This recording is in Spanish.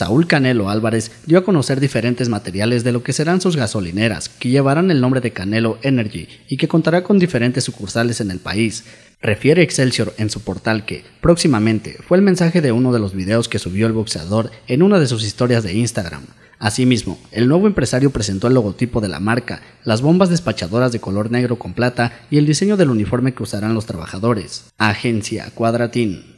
Saúl Canelo Álvarez dio a conocer diferentes materiales de lo que serán sus gasolineras, que llevarán el nombre de Canelo Energy y que contará con diferentes sucursales en el país. Refiere Excelsior en su portal que, próximamente, fue el mensaje de uno de los videos que subió el boxeador en una de sus historias de Instagram. Asimismo, el nuevo empresario presentó el logotipo de la marca, las bombas despachadoras de color negro con plata y el diseño del uniforme que usarán los trabajadores. Agencia Cuadratín.